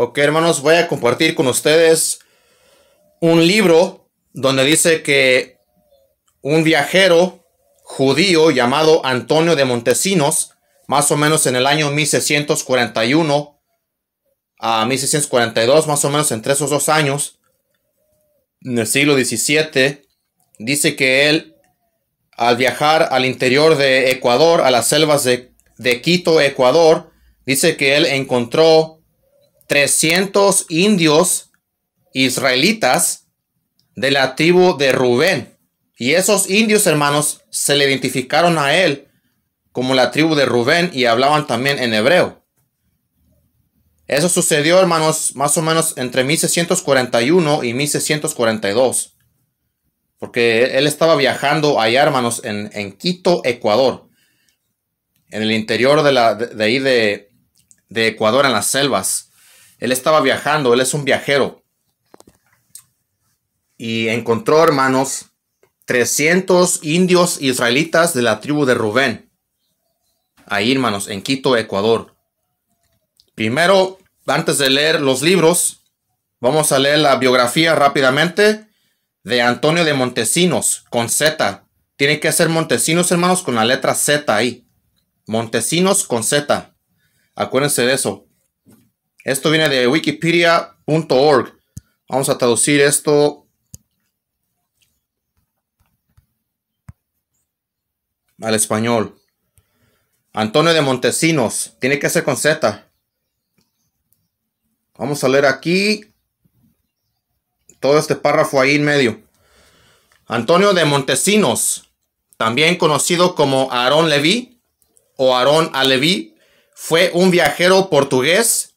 Ok, hermanos, voy a compartir con ustedes un libro donde dice que un viajero judío llamado Antonio de Montesinos, más o menos en el año 1641 a 1642, más o menos entre esos dos años, en el siglo XVII, dice que él, al viajar al interior de Ecuador, a las selvas de, de Quito, Ecuador, dice que él encontró 300 indios israelitas de la tribu de Rubén. Y esos indios, hermanos, se le identificaron a él como la tribu de Rubén y hablaban también en hebreo. Eso sucedió, hermanos, más o menos entre 1641 y 1642. Porque él estaba viajando allá, hermanos, en, en Quito, Ecuador. En el interior de, la, de, de Ecuador, en las selvas. Él estaba viajando, él es un viajero. Y encontró, hermanos, 300 indios israelitas de la tribu de Rubén. Ahí, hermanos, en Quito, Ecuador. Primero, antes de leer los libros, vamos a leer la biografía rápidamente de Antonio de Montesinos, con Z. Tiene que ser Montesinos, hermanos, con la letra Z ahí. Montesinos con Z. Acuérdense de eso. Esto viene de wikipedia.org. Vamos a traducir esto al español. Antonio de Montesinos. Tiene que ser con Z. Vamos a leer aquí todo este párrafo ahí en medio. Antonio de Montesinos, también conocido como Aarón Levy o Aarón Alevi, fue un viajero portugués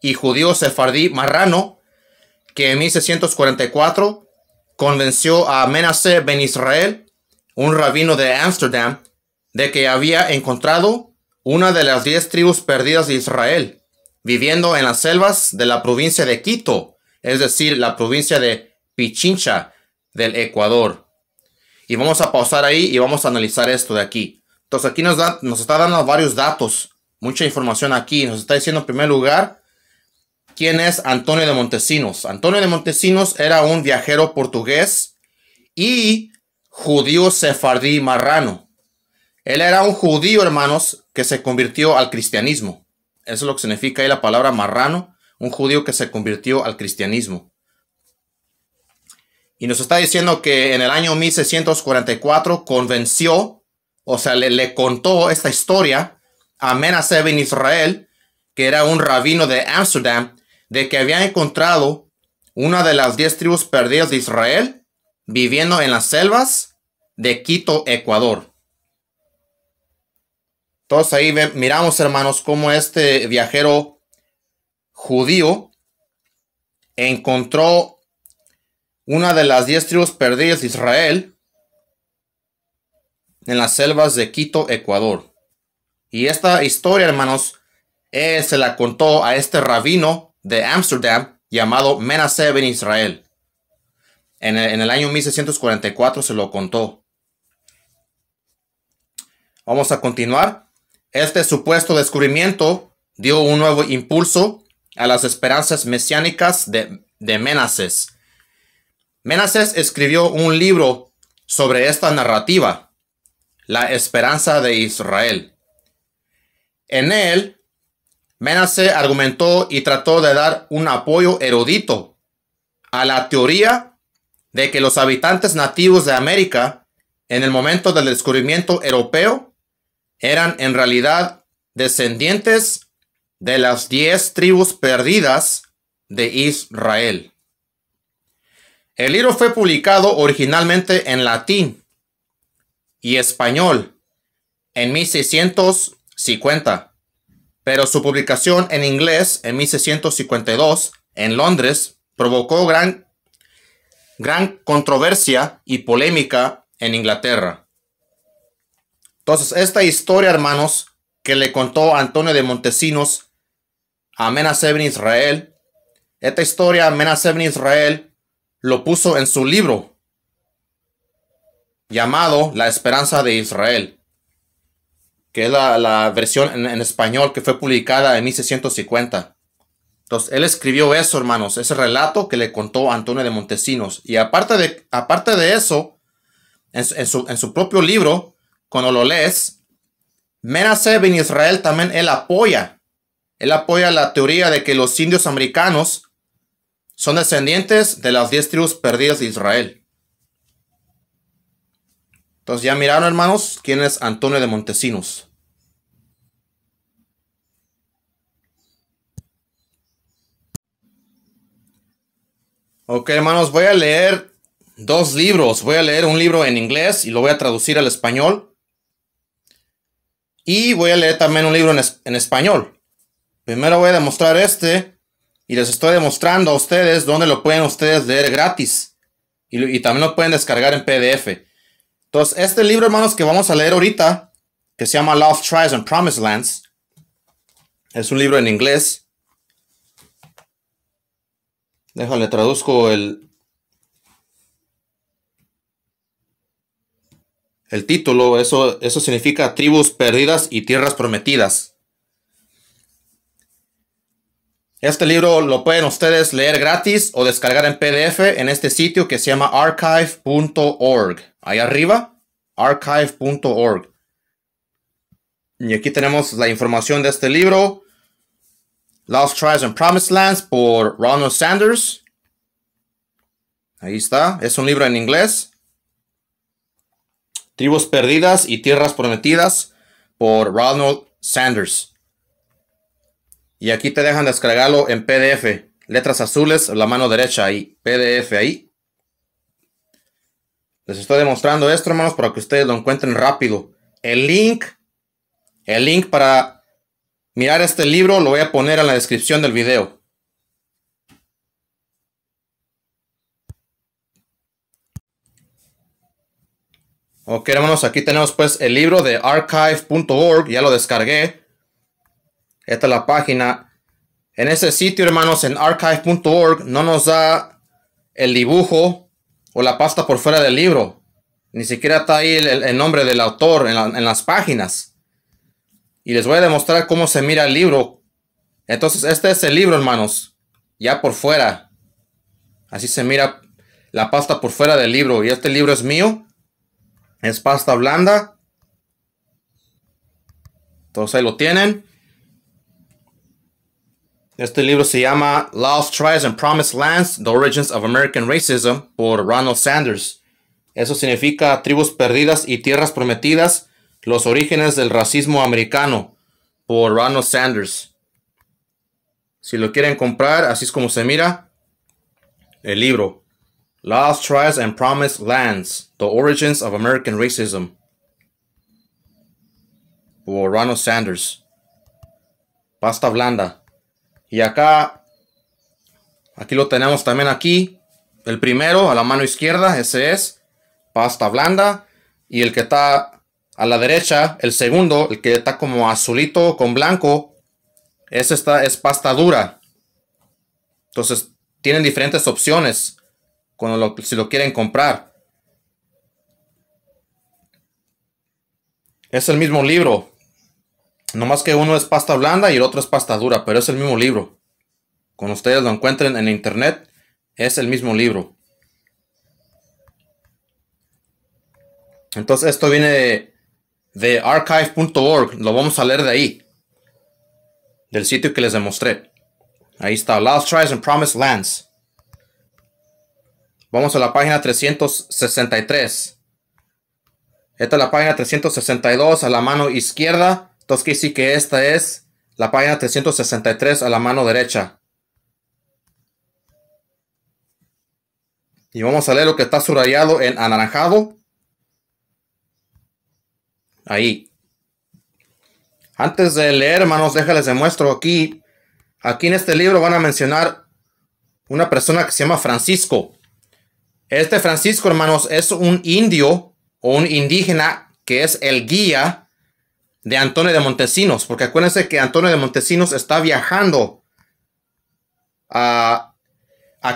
y judío sefardí marrano, que en 1644 convenció a Menasseh ben Israel, un rabino de Ámsterdam, de que había encontrado una de las diez tribus perdidas de Israel, viviendo en las selvas de la provincia de Quito, es decir, la provincia de Pichincha del Ecuador. Y vamos a pausar ahí y vamos a analizar esto de aquí. Entonces aquí nos, nos está dando varios datos, mucha información aquí. Nos está diciendo en primer lugar quién es Antonio de Montesinos. Antonio de Montesinos era un viajero portugués y judío sefardí marrano. Él era un judío, hermanos, que se convirtió al cristianismo. Eso es lo que significa ahí la palabra marrano, un judío que se convirtió al cristianismo. Y nos está diciendo que en el año 1644 convenció, o sea, le, contó esta historia a Menaseh ben Israel, que era un rabino de Amsterdam de que había encontrado una de las diez tribus perdidas de Israel viviendo en las selvas de Quito, Ecuador. Entonces ahí miramos, hermanos, cómo este viajero judío encontró una de las diez tribus perdidas de Israel en las selvas de Quito, Ecuador. Y esta historia, hermanos, eh, se la contó a este rabino de Amsterdam. llamado Menasé en Israel. En el, año 1644 se lo contó. Vamos a continuar. Este supuesto descubrimiento dio un nuevo impulso a las esperanzas mesiánicas de, de Menaces. escribió un libro sobre esta narrativa, La esperanza de Israel. En él Menace argumentó y trató de dar un apoyo erudito a la teoría de que los habitantes nativos de América en el momento del descubrimiento europeo eran en realidad descendientes de las diez tribus perdidas de Israel. El libro fue publicado originalmente en latín y español en 1650 pero su publicación en inglés en 1652 en Londres provocó gran, gran controversia y polémica en Inglaterra. Entonces, esta historia, hermanos, que le contó Antonio de Montesinos a en ben Israel, esta historia a en Israel lo puso en su libro llamado La Esperanza de Israel que es la, versión en, español que fue publicada en 1650. Entonces, él escribió eso, hermanos, ese relato que le contó Antonio de Montesinos. Y aparte de, aparte de eso, en, su, propio libro, cuando lo lees, Menace en Israel también él apoya. Él apoya la teoría de que los indios americanos son descendientes de las diez tribus perdidas de Israel. Entonces ya miraron hermanos quién es Antonio de Montesinos. Ok hermanos, voy a leer dos libros. Voy a leer un libro en inglés y lo voy a traducir al español. Y voy a leer también un libro en, español. Primero voy a demostrar este y les estoy demostrando a ustedes dónde lo pueden ustedes leer gratis. Y, y también lo pueden descargar en PDF. Entonces, este libro, hermanos, que vamos a leer ahorita, que se llama Love Tries and Promised Lands, es un libro en inglés. Déjale, traduzco el, el título, eso, eso significa tribus perdidas y tierras prometidas. Este libro lo pueden ustedes leer gratis o descargar en PDF en este sitio que se llama archive.org. Ahí arriba, archive.org. Y aquí tenemos la información de este libro, Lost Tribes and Promised Lands por Ronald Sanders. Ahí está, es un libro en inglés. Tribus Perdidas y Tierras Prometidas por Ronald Sanders. Y aquí te dejan descargarlo en PDF. Letras azules, la mano derecha ahí. PDF ahí. Les estoy demostrando esto, hermanos, para que ustedes lo encuentren rápido. El link, el link para mirar este libro lo voy a poner en la descripción del video. Ok, hermanos, aquí tenemos pues el libro de archive.org, ya lo descargué. Esta es la página. En ese sitio, hermanos, en archive.org no nos da el dibujo o la pasta por fuera del libro. Ni siquiera está ahí el, nombre del autor en, en, las páginas. Y les voy a demostrar cómo se mira el libro. Entonces, este es el libro, hermanos. Ya por fuera. Así se mira la pasta por fuera del libro. Y este libro es mío. Es pasta blanda. Entonces ahí lo tienen. Este libro se llama Lost Tribes and Promised Lands, The Origins of American Racism, por Ronald Sanders. Eso significa Tribus Perdidas y Tierras Prometidas, Los Orígenes del Racismo Americano, por Ronald Sanders. Si lo quieren comprar, así es como se mira el libro. Lost Tribes and Promised Lands, The Origins of American Racism, por Ronald Sanders. Pasta blanda. Y acá, aquí lo tenemos también aquí. El primero a la mano izquierda, ese es pasta blanda. Y el que está a la derecha, el segundo, el que está como azulito con blanco, ese está, es pasta dura. Entonces, tienen diferentes opciones cuando si lo quieren comprar. Es el mismo libro, no más que uno es pasta blanda y el otro es pasta dura, pero es el mismo libro. Cuando ustedes lo encuentren en internet, es el mismo libro. Entonces esto viene de, archive.org, lo vamos a leer de ahí, del sitio que les demostré. Ahí está, Last Tries and Promised Lands. Vamos a la página 363. Esta es la página 362 a la mano izquierda entonces que sí que esta es la página 363 a la mano derecha. Y vamos a leer lo que está subrayado en anaranjado. Ahí. Antes de leer, hermanos, déjales muestro aquí. Aquí en este libro van a mencionar una persona que se llama Francisco. Este Francisco, hermanos, es un indio o un indígena que es el guía de Antonio de Montesinos, porque acuérdense que Antonio de Montesinos está viajando a,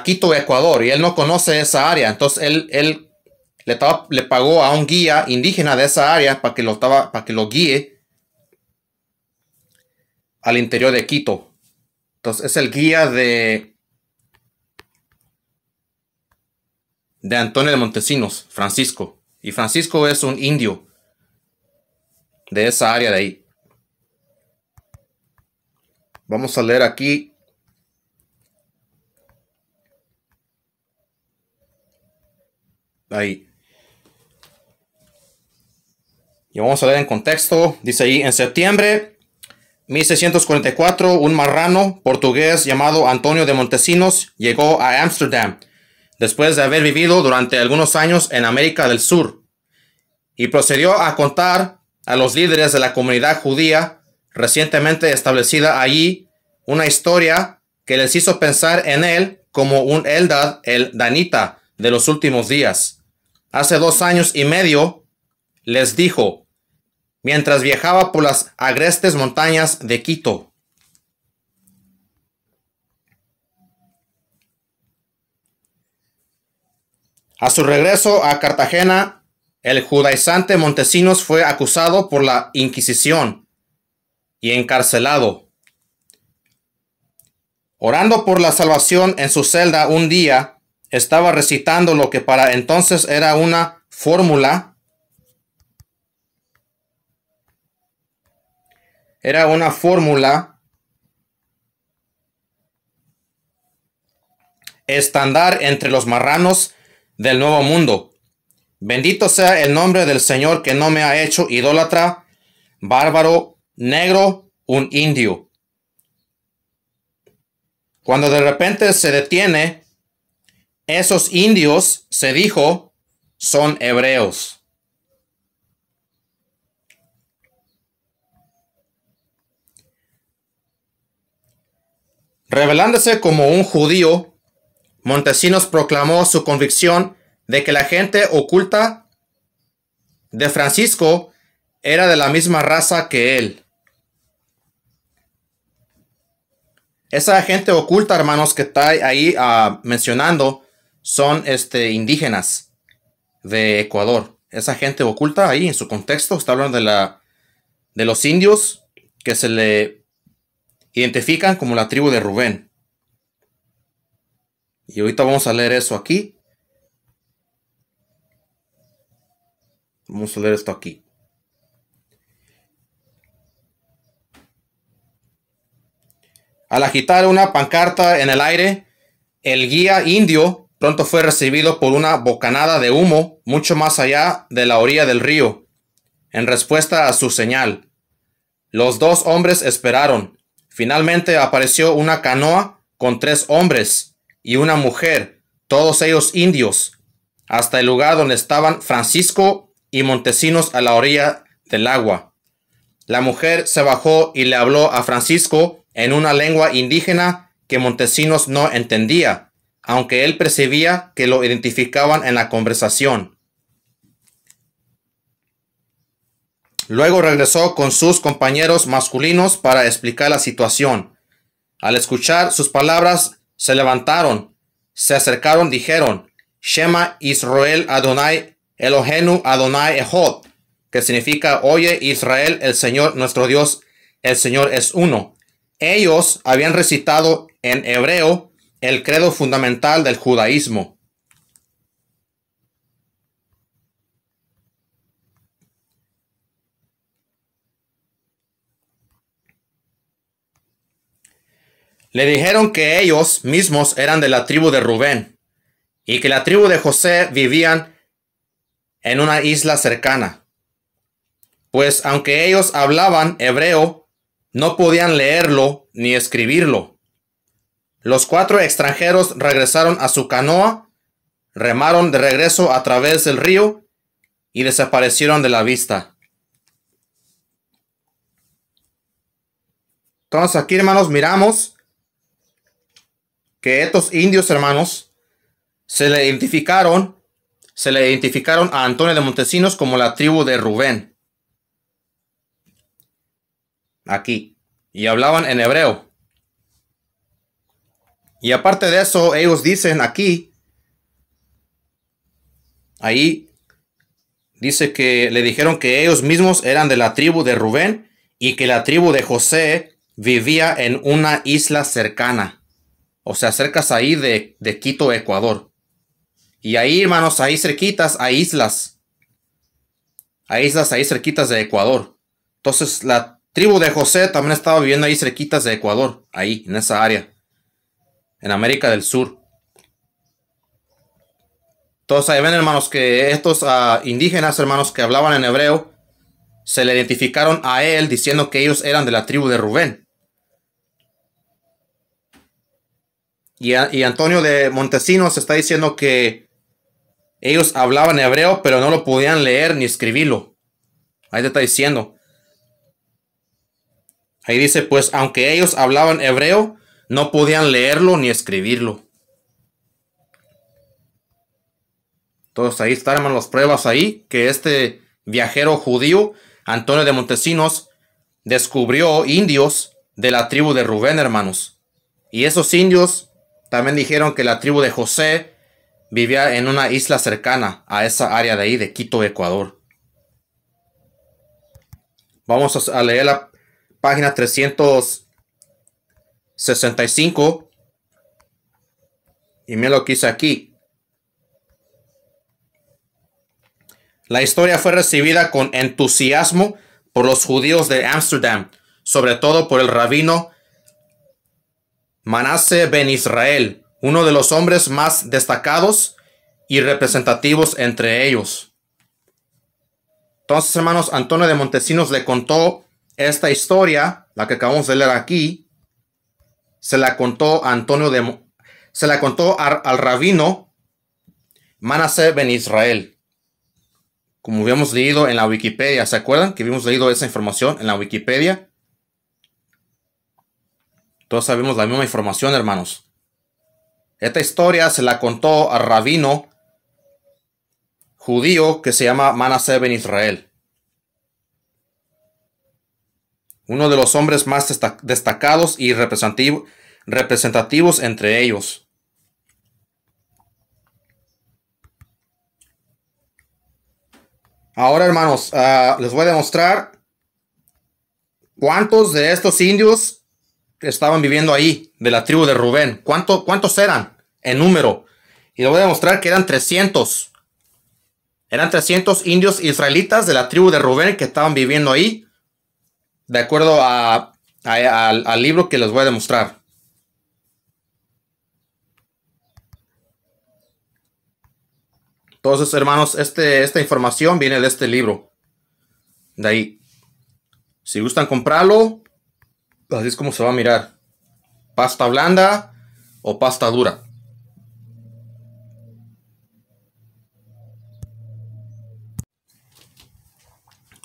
Quito, Ecuador, y él no conoce esa área, entonces él, él le, pagó a un guía indígena de esa área para que lo, estaba, para que lo guíe al interior de Quito. Entonces es el guía de, de Antonio de Montesinos, Francisco. Y Francisco es un indio de esa área de ahí. Vamos a leer aquí. Ahí. Y vamos a leer en contexto. Dice ahí, en septiembre 1644, un marrano portugués llamado Antonio de Montesinos llegó a Ámsterdam, después de haber vivido durante algunos años en América del Sur, y procedió a contar a los líderes de la comunidad judía recientemente establecida allí una historia que les hizo pensar en él como un Eldad, el Danita de los últimos días. Hace dos años y medio les dijo, mientras viajaba por las agrestes montañas de Quito. A su regreso a Cartagena, el judaizante Montesinos fue acusado por la Inquisición y encarcelado. Orando por la salvación en su celda un día, estaba recitando lo que para entonces era una fórmula. Era una fórmula estándar entre los marranos del Nuevo Mundo Bendito sea el nombre del Señor que no me ha hecho idólatra, bárbaro, negro, un indio. Cuando de repente se detiene, esos indios, se dijo, son hebreos. Revelándose como un judío, Montesinos proclamó su convicción de que la gente oculta de Francisco era de la misma raza que él. Esa gente oculta, hermanos, que está ahí ah, mencionando son este, indígenas de Ecuador. Esa gente oculta ahí en su contexto está hablando de, la, de los indios que se le identifican como la tribu de Rubén. Y ahorita vamos a leer eso aquí. Vamos a ver esto aquí. Al agitar una pancarta en el aire, el guía indio pronto fue recibido por una bocanada de humo mucho más allá de la orilla del río. En respuesta a su señal, los dos hombres esperaron. Finalmente apareció una canoa con tres hombres y una mujer, todos ellos indios, hasta el lugar donde estaban Francisco y Montesinos a la orilla del agua. La mujer se bajó y le habló a Francisco en una lengua indígena que Montesinos no entendía, aunque él percibía que lo identificaban en la conversación. Luego regresó con sus compañeros masculinos para explicar la situación. Al escuchar sus palabras, se levantaron, se acercaron, dijeron, Shema Israel Adonai Elohenu Adonai Ejot, que significa, oye Israel, el Señor nuestro Dios, el Señor es uno. Ellos habían recitado en hebreo el credo fundamental del judaísmo. Le dijeron que ellos mismos eran de la tribu de Rubén y que la tribu de José vivían en una isla cercana. Pues aunque ellos hablaban hebreo, no podían leerlo ni escribirlo. Los cuatro extranjeros regresaron a su canoa, remaron de regreso a través del río y desaparecieron de la vista. Entonces aquí hermanos miramos que estos indios hermanos se le identificaron se le identificaron a Antonio de Montesinos como la tribu de Rubén. Aquí. Y hablaban en hebreo. Y aparte de eso, ellos dicen aquí, ahí dice que le dijeron que ellos mismos eran de la tribu de Rubén y que la tribu de José vivía en una isla cercana, o sea, cerca ahí de, de Quito, Ecuador. Y ahí, hermanos, ahí cerquitas, a islas. A islas ahí cerquitas de Ecuador. Entonces, la tribu de José también estaba viviendo ahí cerquitas de Ecuador, ahí, en esa área, en América del Sur. Entonces, ahí ven, hermanos, que estos ah, indígenas, hermanos, que hablaban en hebreo, se le identificaron a él diciendo que ellos eran de la tribu de Rubén. Y, y Antonio de Montesinos está diciendo que ellos hablaban hebreo, pero no lo podían leer ni escribirlo. Ahí te está diciendo. Ahí dice, pues aunque ellos hablaban hebreo, no podían leerlo ni escribirlo. Entonces ahí están, las pruebas ahí que este viajero judío, Antonio de Montesinos, descubrió indios de la tribu de Rubén, hermanos. Y esos indios también dijeron que la tribu de José vivía en una isla cercana a esa área de ahí de Quito, Ecuador. Vamos a leer la página 365. Y mira lo que hice aquí. La historia fue recibida con entusiasmo por los judíos de Ámsterdam, sobre todo por el rabino Manasseh Ben Israel, uno de los hombres más destacados y representativos entre ellos. Entonces, hermanos, Antonio de Montesinos le contó esta historia, la que acabamos de leer aquí, se la contó Antonio de se la contó al rabino Manasseh ben Israel. Como habíamos leído en la Wikipedia, ¿se acuerdan que habíamos leído esa información en la Wikipedia? Todos sabemos la misma información, hermanos. Esta historia se la contó a rabino judío que se llama Manasseh ben Israel. Uno de los hombres más destacados y representativos entre ellos. Ahora, hermanos, ah, les voy a demostrar cuántos de estos indios estaban viviendo ahí, de la tribu de Rubén. ¿Cuántos eran en número? Y les voy a demostrar que eran 300. Eran 300 indios israelitas de la tribu de Rubén que estaban viviendo ahí, de acuerdo al libro que les voy a demostrar. Entonces, hermanos, este, esta información viene de este libro. De ahí. Si gustan comprarlo, Así es como se va a mirar. Pasta blanda o pasta dura.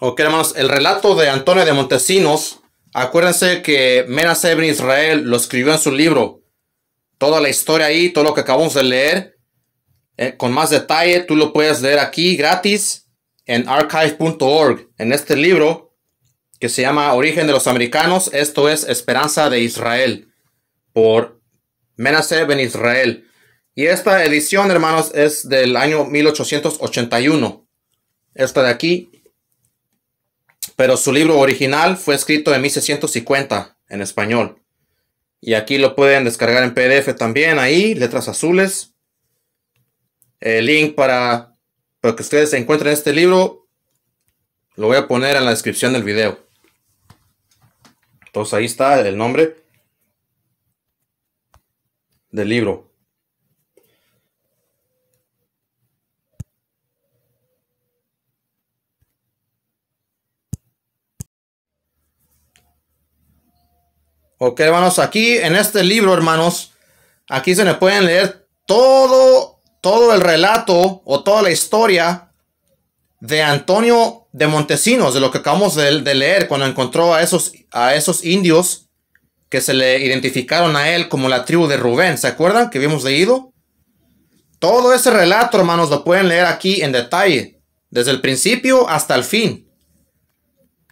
Ok, hermanos, el relato de Antonio de Montesinos, acuérdense que Menashe Ben Israel lo escribió en su libro. Toda la historia ahí, todo lo que acabamos de leer, eh, con más detalle, tú lo puedes leer aquí gratis en archive.org, en este libro que se llama Origen de los Americanos. Esto es Esperanza de Israel por Menaseh Ben Israel. Y esta edición, hermanos, es del año 1881. Esta de aquí. Pero su libro original fue escrito en 1650 en español. Y aquí lo pueden descargar en PDF también, ahí, letras azules. El link para, para que ustedes encuentren este libro lo voy a poner en la descripción del video. Entonces ahí está el nombre del libro. Ok, hermanos, aquí en este libro, hermanos, aquí se me pueden leer todo, todo el relato o toda la historia de Antonio de Montesinos, de lo que acabamos de, leer, cuando encontró a esos, a esos indios que se le identificaron a él como la tribu de Rubén. ¿Se acuerdan que habíamos leído? Todo ese relato, hermanos, lo pueden leer aquí en detalle, desde el principio hasta el fin.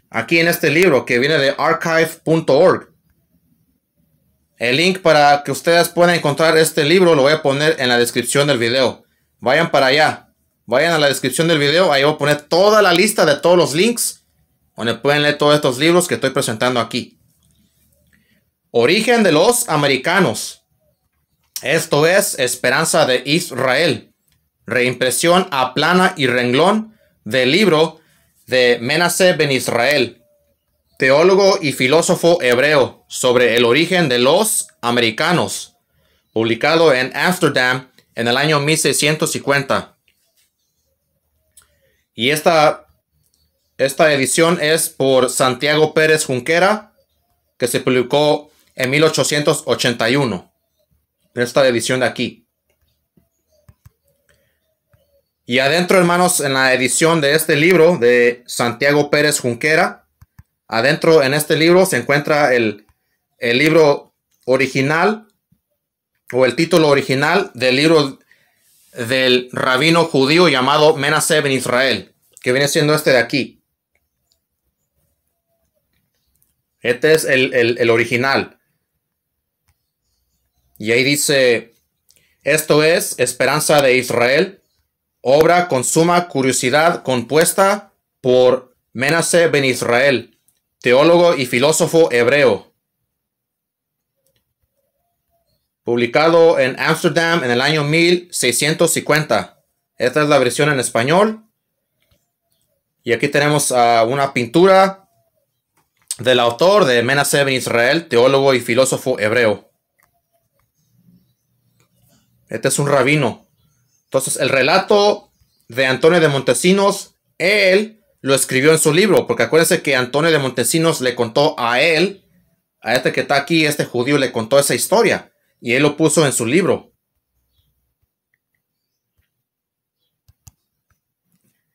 Aquí en este libro que viene de archive.org. El link para que ustedes puedan encontrar este libro lo voy a poner en la descripción del video. Vayan para allá. Vayan a la descripción del video, ahí voy a poner toda la lista de todos los links donde pueden leer todos estos libros que estoy presentando aquí. Origen de los americanos. Esto es Esperanza de Israel. Reimpresión a plana y renglón del libro de Menase Ben Israel, teólogo y filósofo hebreo, sobre el origen de los americanos, publicado en Amsterdam en el año 1650. Y esta, edición es por Santiago Pérez Junquera, que se publicó en 1881. Esta edición de aquí. Y adentro, hermanos, en la edición de este libro de Santiago Pérez Junquera, adentro en este libro se encuentra el, el libro original o el título original del libro del rabino judío llamado Menashe Ben Israel, que viene siendo este de aquí. Este es el, original. Y ahí dice, esto es esperanza de Israel, obra con suma curiosidad compuesta por Menashe ben Israel, teólogo y filósofo hebreo. publicado en Amsterdam en el año 1650. Esta es la versión en español. Y aquí tenemos una pintura del autor de Menashe en Israel, teólogo y filósofo hebreo. Este es un rabino. Entonces, el relato de Antonio de Montesinos, él lo escribió en su libro, porque acuérdense que Antonio de Montesinos le contó a él, a este que está aquí, este judío, le contó esa historia y él lo puso en su libro.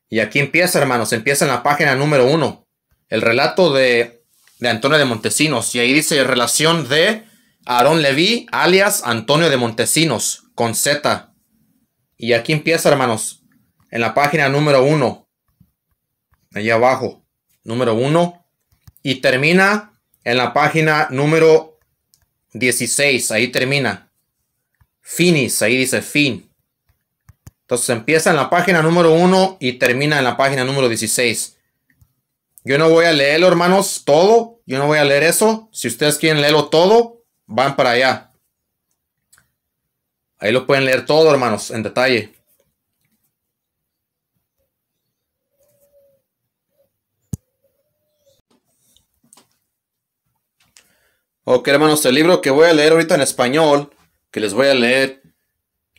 Y aquí empieza, hermanos, empieza en la página número uno, el relato de, de Antonio de Montesinos. Y ahí dice relación de Aarón Leví, alias Antonio de Montesinos, con Z. Y aquí empieza, hermanos, en la página número uno, allá abajo, número uno, y termina en la página número 16, ahí termina. Finis, ahí dice fin. Entonces empieza en la página número 1 y termina en la página número 16. Yo no voy a leerlo, hermanos, todo. Yo no voy a leer eso. Si ustedes quieren leerlo todo, van para allá. Ahí lo pueden leer todo, hermanos, en detalle. Ok, hermanos, el libro que voy a leer ahorita en español, que les voy a leer,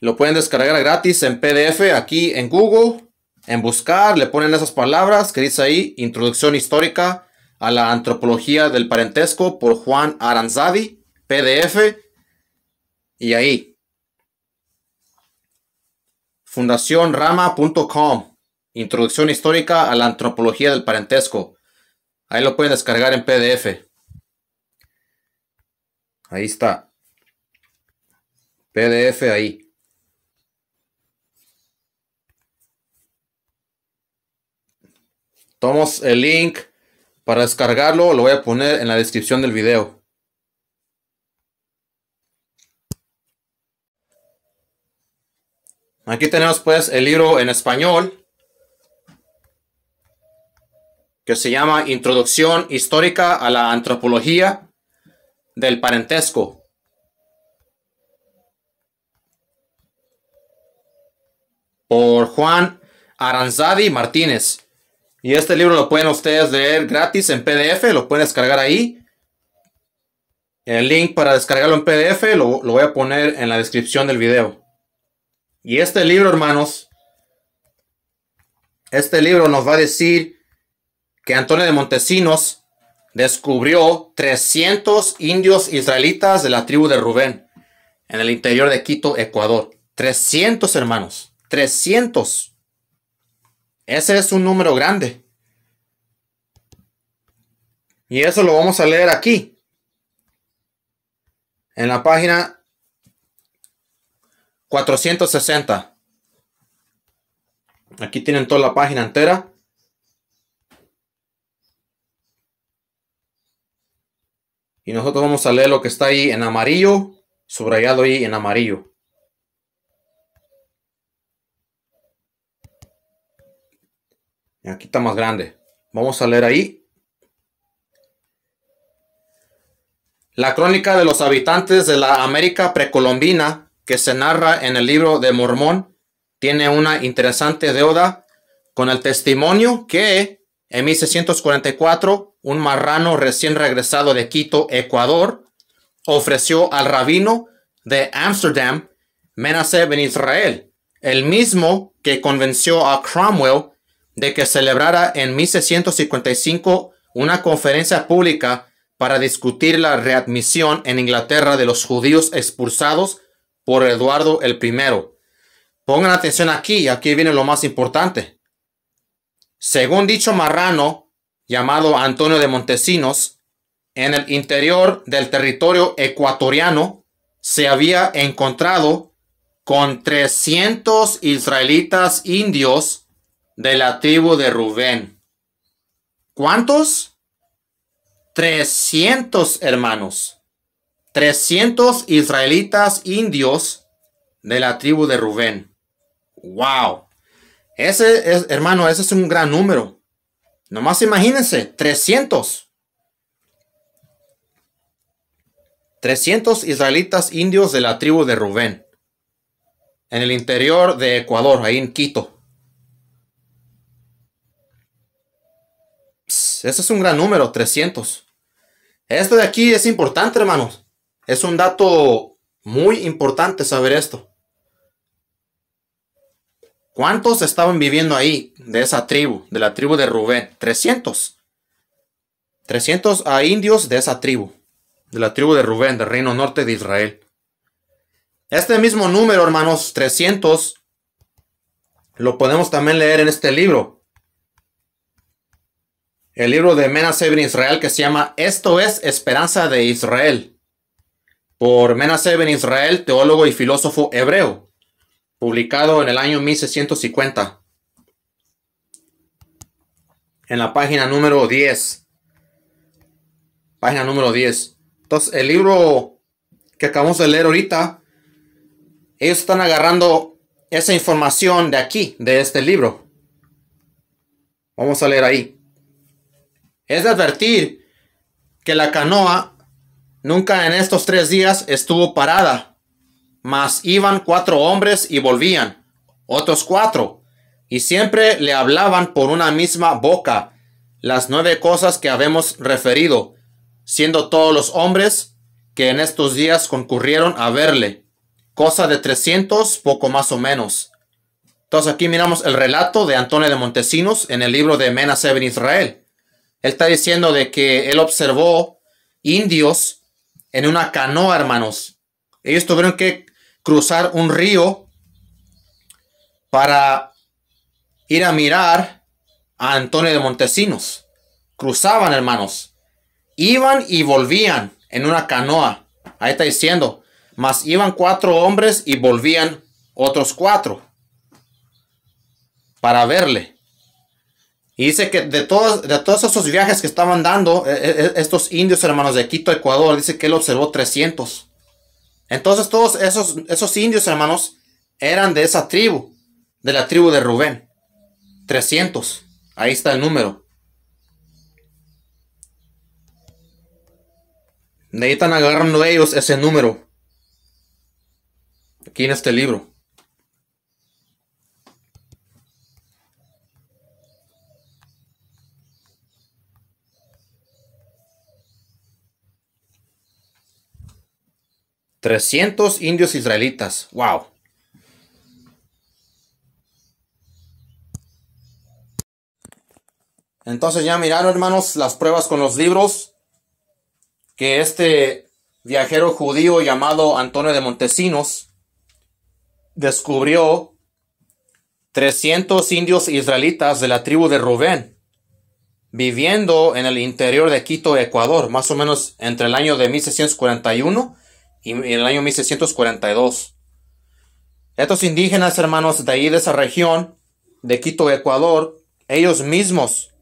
lo pueden descargar gratis en PDF aquí en Google. En buscar, le ponen esas palabras que dice ahí, Introducción Histórica a la Antropología del Parentesco por Juan Aranzadi, PDF. Y ahí. Fundacionrama.com, Introducción Histórica a la Antropología del Parentesco. Ahí lo pueden descargar en PDF. Ahí está. PDF ahí. Tomos el link para descargarlo, lo voy a poner en la descripción del video. Aquí tenemos pues el libro en español que se llama Introducción Histórica a la Antropología del parentesco. Por Juan Aranzadi Martínez. Y este libro lo pueden ustedes leer gratis en PDF, lo pueden descargar ahí. El link para descargarlo en PDF lo, lo voy a poner en la descripción del video. Y este libro, hermanos, este libro nos va a decir que Antonio de Montesinos descubrió 300 indios israelitas de la tribu de Rubén en el interior de Quito, Ecuador. 300 hermanos, 300. Ese es un número grande. Y eso lo vamos a leer aquí. En la página 460. Aquí tienen toda la página entera. Y nosotros vamos a leer lo que está ahí en amarillo, subrayado ahí en amarillo. aquí está más grande. Vamos a leer ahí. La crónica de los habitantes de la América precolombina que se narra en el libro de Mormón tiene una interesante deuda con el testimonio que en 1644 un marrano recién regresado de Quito, Ecuador, ofreció al rabino de Ámsterdam, Menachem en Israel, el mismo que convenció a Cromwell de que celebrara en 1655 una conferencia pública para discutir la readmisión en Inglaterra de los judíos expulsados por Eduardo el I. Pongan atención aquí, aquí viene lo más importante. Según dicho marrano, llamado Antonio de Montesinos, en el interior del territorio ecuatoriano se había encontrado con 300 israelitas indios de la tribu de Rubén. ¿Cuántos? 300 hermanos. 300 israelitas indios de la tribu de Rubén. ¡Wow! Ese es, hermano, ese es un gran número. Nomás imagínense, 300. 300 israelitas indios de la tribu de Rubén, en el interior de Ecuador, ahí en Quito. ese es un gran número, 300. Esto de aquí es importante, hermanos. Es un dato muy importante saber esto. ¿Cuántos estaban viviendo ahí de esa tribu, de la tribu de Rubén? 300. 300 a indios de esa tribu, de la tribu de Rubén, del reino norte de Israel. Este mismo número, hermanos, 300, lo podemos también leer en este libro. El libro de Mena Ben Israel que se llama Esto es Esperanza de Israel. Por Mena en Israel, teólogo y filósofo hebreo publicado en el año 1650. En la página número 10. Página número 10. Entonces, el libro que acabamos de leer ahorita, ellos están agarrando esa información de aquí, de este libro. Vamos a leer ahí. Es de advertir que la canoa nunca en estos tres días estuvo parada mas iban cuatro hombres y volvían, otros cuatro, y siempre le hablaban por una misma boca las nueve cosas que habemos referido, siendo todos los hombres que en estos días concurrieron a verle, cosa de trescientos, poco más o menos. Entonces aquí miramos el relato de Antonio de Montesinos en el libro de Menas en Israel. Él está diciendo de que él observó indios en una canoa, hermanos. Ellos tuvieron que cruzar un río para ir a mirar a Antonio de Montesinos. Cruzaban, hermanos. Iban y volvían en una canoa. Ahí está diciendo. Mas iban cuatro hombres y volvían otros cuatro para verle. Y dice que de todos, de todos esos viajes que estaban dando e, e, estos indios hermanos de Quito, Ecuador, dice que él observó 300. Entonces todos esos, esos indios, hermanos, eran de esa tribu, de la tribu de Rubén. 300, ahí está el número. Necesitan agarrando ellos ese número. Aquí en este libro. 300 indios israelitas. ¡Wow! Entonces ya miraron, hermanos, las pruebas con los libros que este viajero judío llamado Antonio de Montesinos descubrió 300 indios israelitas de la tribu de Rubén viviendo en el interior de Quito, Ecuador, más o menos entre el año de 1641 y en el año 1642. Estos indígenas, hermanos, de ahí de esa región, de Quito, Ecuador, ellos mismos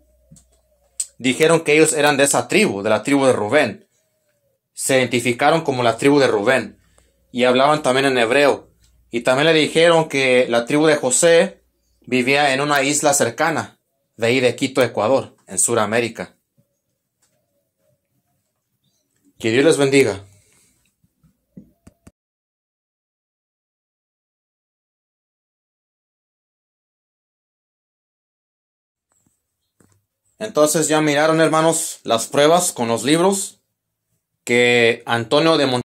dijeron que ellos eran de esa tribu, de la tribu de Rubén. Se identificaron como la tribu de Rubén y hablaban también en hebreo. Y también le dijeron que la tribu de José vivía en una isla cercana, de ahí de Quito, Ecuador, en Sudamérica. Que Dios les bendiga. Entonces ya miraron, hermanos, las pruebas con los libros que Antonio de